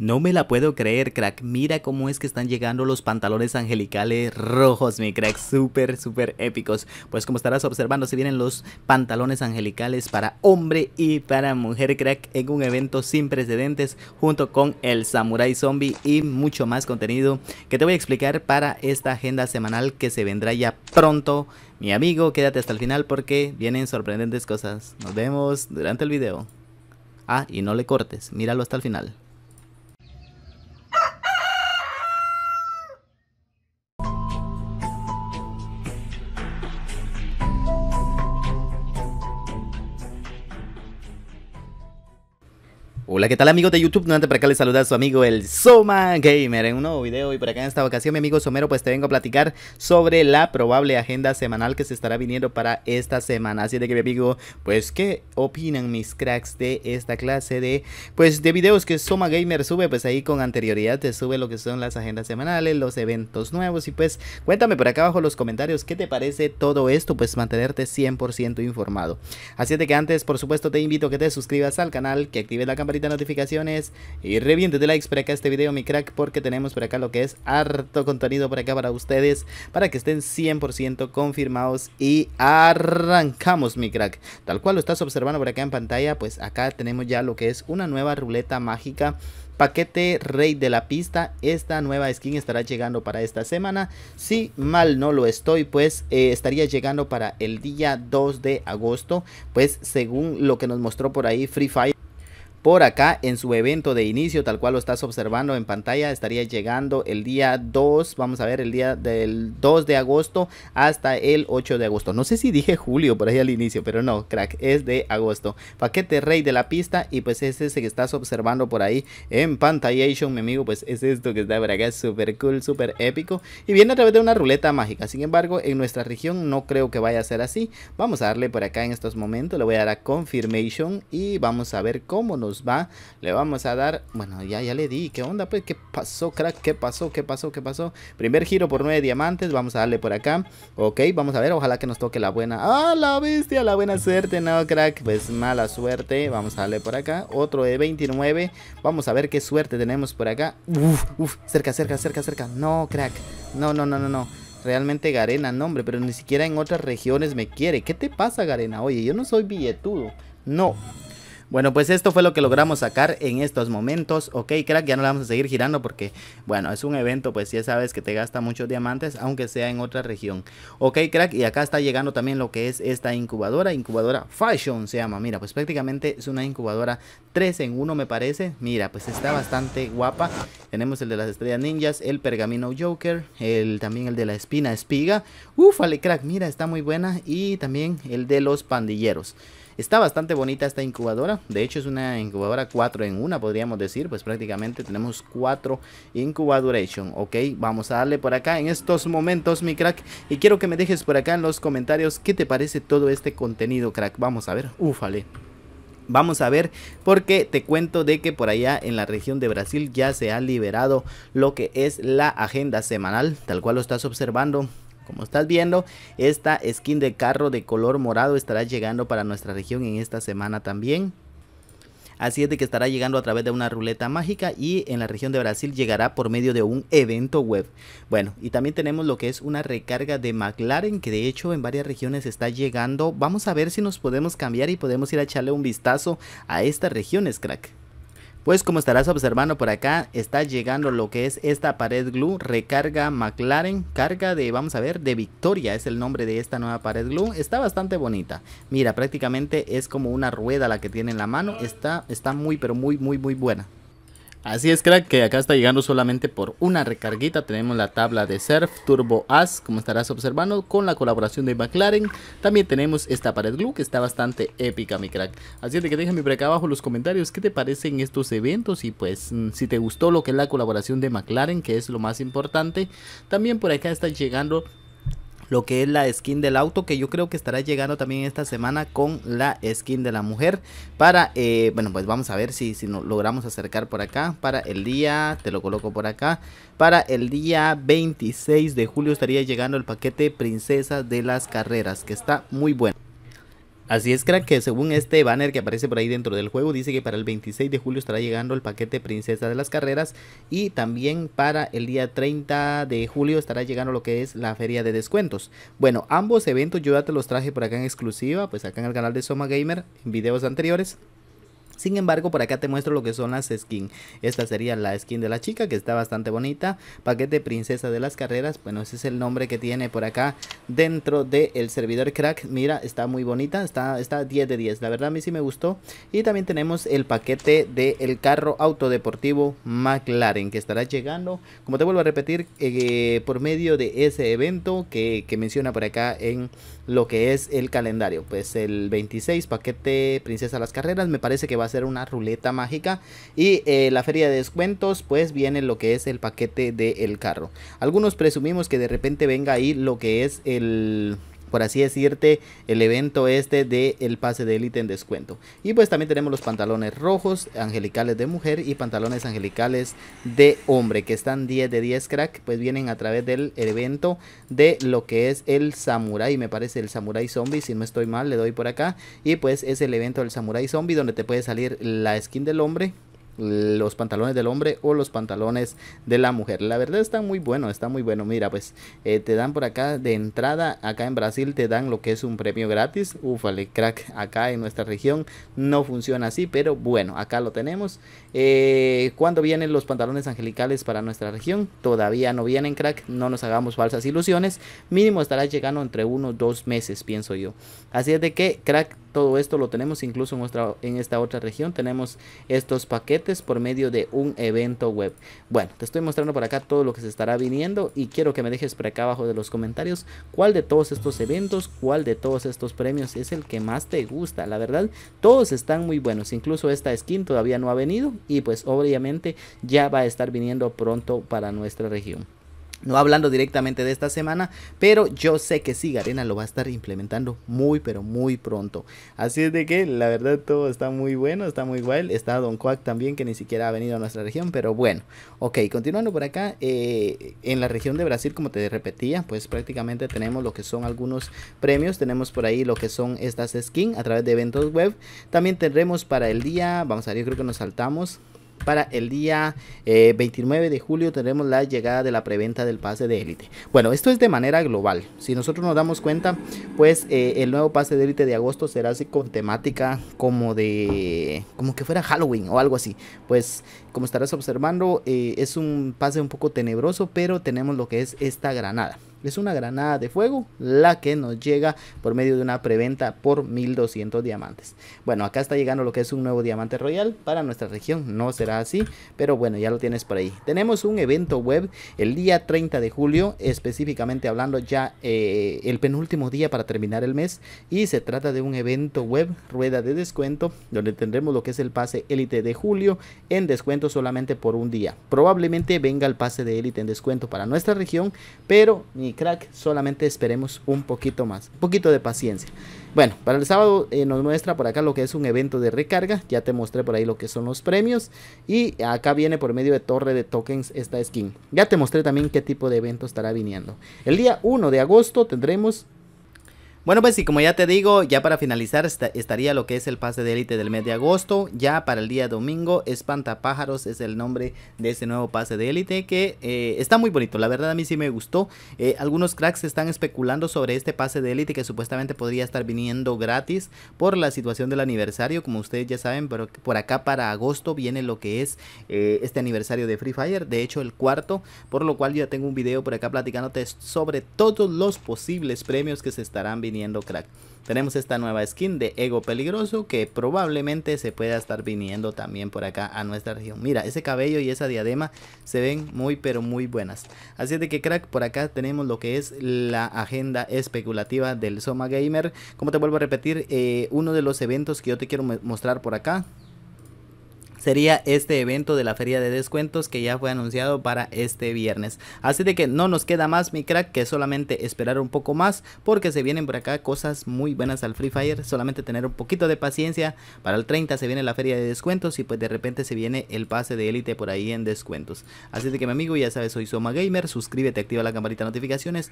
No me la puedo creer, crack. Mira cómo es que están llegando los pantalones angelicales rojos, mi crack. Súper, súper épicos. Pues como estarás observando, se vienen los pantalones angelicales para hombre y para mujer, crack, en un evento sin precedentes junto con el Samurai Zombie y mucho más contenido que te voy a explicar para esta agenda semanal que se vendrá ya pronto. Mi amigo, quédate hasta el final porque vienen sorprendentes cosas. Nos vemos durante el video. Ah, y no le cortes, míralo hasta el final. Hola, ¿qué tal amigos de YouTube? no antes para acá les saluda a su amigo el Soma Gamer en un nuevo video y por acá en esta ocasión mi amigo Somero pues te vengo a platicar sobre la probable agenda semanal que se estará viniendo para esta semana. Así de que mi amigo, pues ¿qué opinan mis cracks de esta clase de pues de videos que Soma Gamer sube? Pues ahí con anterioridad te sube lo que son las agendas semanales, los eventos nuevos y pues cuéntame por acá abajo en los comentarios qué te parece todo esto, pues mantenerte 100% informado. Así de que antes por supuesto te invito a que te suscribas al canal, que actives la campanita de notificaciones y de likes Para acá este video, mi crack, porque tenemos por acá lo que es harto contenido por acá para ustedes, para que estén 100% confirmados y arrancamos, mi crack. Tal cual lo estás observando por acá en pantalla, pues acá tenemos ya lo que es una nueva ruleta mágica paquete rey de la pista esta nueva skin estará llegando para esta semana si mal no lo estoy pues eh, estaría llegando para el día 2 de agosto pues según lo que nos mostró por ahí Free Fire por acá en su evento de inicio, tal cual lo estás observando en pantalla, estaría llegando el día 2, vamos a ver, el día del 2 de agosto hasta el 8 de agosto. No sé si dije julio por ahí al inicio, pero no, crack, es de agosto. Paquete rey de la pista y pues es ese que estás observando por ahí en pantalla. mi amigo, pues es esto que está por acá, súper cool, súper épico y viene a través de una ruleta mágica. Sin embargo, en nuestra región no creo que vaya a ser así. Vamos a darle por acá en estos momentos, le voy a dar a confirmation y vamos a ver cómo nos ¿va? Le vamos a dar, bueno, ya, ya le di, ¿qué onda? Pues, ¿qué pasó, crack? ¿Qué pasó? ¿Qué pasó? ¿Qué pasó? Primer giro por nueve diamantes, vamos a darle por acá, ok, vamos a ver, ojalá que nos toque la buena, ¡ah, la bestia! La buena suerte, no, crack, pues mala suerte, vamos a darle por acá, otro de 29, vamos a ver qué suerte tenemos por acá, uf, uf, cerca, cerca, cerca, cerca, no, crack, no, no, no, no, no. Realmente Garena, nombre, pero ni siquiera en otras regiones me quiere. ¿Qué te pasa, Garena? Oye, yo no soy billetudo. No, bueno, pues esto fue lo que logramos sacar en estos momentos. Ok, crack, ya no la vamos a seguir girando porque, bueno, es un evento, pues ya sabes que te gasta muchos diamantes, aunque sea en otra región. Ok, crack, y acá está llegando también lo que es esta incubadora, incubadora Fashion se llama. Mira, pues prácticamente es una incubadora 3 en 1 me parece. Mira, pues está bastante guapa. Tenemos el de las estrellas ninjas, el pergamino Joker, el también el de la espina espiga. Ufale, crack, mira, está muy buena. Y también el de los pandilleros. Está bastante bonita esta incubadora. De hecho es una incubadora 4 en 1 podríamos decir. Pues prácticamente tenemos 4 incubadoration. Ok, vamos a darle por acá en estos momentos mi crack. Y quiero que me dejes por acá en los comentarios qué te parece todo este contenido crack. Vamos a ver. Ufale. Vamos a ver porque te cuento de que por allá en la región de Brasil ya se ha liberado lo que es la agenda semanal, tal cual lo estás observando. Como estás viendo, esta skin de carro de color morado estará llegando para nuestra región en esta semana también. Así es de que estará llegando a través de una ruleta mágica y en la región de Brasil llegará por medio de un evento web. Bueno, y también tenemos lo que es una recarga de McLaren que de hecho en varias regiones está llegando. Vamos a ver si nos podemos cambiar y podemos ir a echarle un vistazo a estas regiones, crack. Pues como estarás observando por acá, está llegando lo que es esta pared glue, recarga McLaren, carga de, vamos a ver, de Victoria es el nombre de esta nueva pared glue, está bastante bonita, mira prácticamente es como una rueda la que tiene en la mano, está, está muy pero muy muy muy buena. Así es, crack, que acá está llegando solamente por una recarguita. Tenemos la tabla de Surf Turbo As, como estarás observando, con la colaboración de McLaren. También tenemos esta pared glue, que está bastante épica, mi crack. Así es de que déjame por acá abajo los comentarios qué te parecen estos eventos y pues mm, si te gustó lo que es la colaboración de McLaren, que es lo más importante. También por acá está llegando lo que es la skin del auto que yo creo que estará llegando también esta semana con la skin de la mujer para, eh, bueno pues vamos a ver si, si nos logramos acercar por acá para el día, te lo coloco por acá para el día 26 de julio estaría llegando el paquete princesa de las carreras que está muy bueno Así es, crack, que según este banner que aparece por ahí dentro del juego, dice que para el 26 de julio estará llegando el paquete Princesa de las Carreras y también para el día 30 de julio estará llegando lo que es la feria de descuentos. Bueno, ambos eventos yo ya te los traje por acá en exclusiva, pues acá en el canal de Soma Gamer, en videos anteriores. Sin embargo, por acá te muestro lo que son las skins. Esta sería la skin de la chica, que está bastante bonita. Paquete Princesa de las Carreras. Bueno, ese es el nombre que tiene por acá dentro del el servidor crack. Mira, está muy bonita. Está, está 10 de 10. La verdad, a mí sí me gustó. Y también tenemos el paquete del carro autodeportivo McLaren, que estará llegando, como te vuelvo a repetir, eh, por medio de ese evento que, menciona por acá en lo que es el calendario. Pues el 26 paquete Princesa de las Carreras. Me parece que va hacer una ruleta mágica. Y eh, la feria de descuentos, pues viene lo que es el paquete del carro. Algunos presumimos que de repente venga ahí lo que es el por así decirte, el evento este de el pase de élite en descuento. Y pues también tenemos los pantalones rojos, angelicales de mujer y pantalones angelicales de hombre, que están 10 de 10 crack, pues vienen a través del evento de lo que es el samurai, me parece el samurai zombie, si no estoy mal, le doy por acá. Y pues es el evento del samurai zombie donde te puede salir la skin del hombre los pantalones del hombre o los pantalones de la mujer. La verdad está muy bueno, está muy bueno. Mira, pues eh, te dan por acá de entrada, acá en Brasil te dan lo que es un premio gratis. Ufale, crack, acá en nuestra región no funciona así, pero bueno, acá lo tenemos. cuando eh, ¿Cuándo vienen los pantalones angelicales para nuestra región? Todavía no vienen, crack, no nos hagamos falsas ilusiones. Mínimo estará llegando entre uno o dos meses, pienso yo. Así es de que, crack, todo esto lo tenemos incluso en, esta otra región. Tenemos estos paquetes por medio de un evento web. Bueno, te estoy mostrando por acá todo lo que se estará viniendo y quiero que me dejes por acá abajo de los comentarios cuál de todos estos eventos, cuál de todos estos premios es el que más te gusta. La verdad, todos están muy buenos. Incluso esta skin todavía no ha venido y pues obviamente ya va a estar viniendo pronto para nuestra región. No hablando directamente de esta semana, pero yo sé que sí, Garena lo va a estar implementando muy, pero muy pronto. Así es de que la verdad todo está muy bueno, está muy guay. Está Don Quack también, que ni siquiera ha venido a nuestra región, pero bueno. Ok, continuando por acá, eh, en la región de Brasil, como te repetía, pues prácticamente tenemos lo que son algunos premios. Tenemos por ahí lo que son estas skins a través de eventos web. También tendremos para el día, vamos a ver, yo creo que nos saltamos para el día 29 eh, de julio tendremos la llegada de la preventa del pase de élite. Bueno, esto es de manera global. Si nosotros nos damos cuenta, pues eh, el nuevo pase de élite de agosto será así con temática como de... como que fuera Halloween o algo así. Pues como estarás observando, eh, es un pase un poco tenebroso, pero tenemos lo que es esta granada. Es una granada de fuego, la que nos llega por medio de una preventa por 1200 diamantes. Bueno, acá está llegando lo que es un nuevo diamante royal para nuestra región. No será así, pero bueno, ya lo tienes por ahí. Tenemos un evento web el día 30 de julio, específicamente hablando ya eh, el penúltimo día para terminar el mes. Y se trata de un evento web, rueda de descuento, donde tendremos lo que es el pase élite de julio en descuento solamente por un día. Probablemente venga el pase de élite en descuento para nuestra región, pero crack, solamente esperemos un poquito más, un poquito de paciencia. Bueno, para el sábado eh, nos muestra por acá lo que es un evento de recarga, ya te mostré por ahí lo que son los premios y acá viene por medio de torre de tokens esta skin. Ya te mostré también qué tipo de evento estará viniendo. El día 1 de agosto tendremos bueno, pues y como ya te digo, ya para finalizar estaría lo que es el pase de élite del mes de agosto. Ya para el día domingo, Espantapájaros es el nombre de ese nuevo pase de élite que eh, está muy bonito. La verdad a mí sí me gustó. Eh, algunos cracks están especulando sobre este pase de élite que supuestamente podría estar viniendo gratis por la situación del aniversario, como ustedes ya saben, pero por acá para agosto viene lo que es eh, este aniversario de Free Fire. De hecho, el cuarto, por lo cual yo ya tengo un video por acá platicándote sobre todos los posibles premios que se estarán viendo viniendo crack. Tenemos esta nueva skin de Ego Peligroso que probablemente se pueda estar viniendo también por acá a nuestra región. Mira, ese cabello y esa diadema se ven muy pero muy buenas. Así de que crack, por acá tenemos lo que es la agenda especulativa del Soma Gamer. Como te vuelvo a repetir, eh, uno de los eventos que yo te quiero mostrar por acá sería este evento de la feria de descuentos que ya fue anunciado para este viernes. Así de que no nos queda más, mi crack, que solamente esperar un poco más porque se vienen por acá cosas muy buenas al Free Fire. Solamente tener un poquito de paciencia. Para el 30 se viene la feria de descuentos y pues de repente se viene el pase de élite por ahí en descuentos. Así de que mi amigo, ya sabes, soy Soma Gamer. Suscríbete, activa la campanita de notificaciones.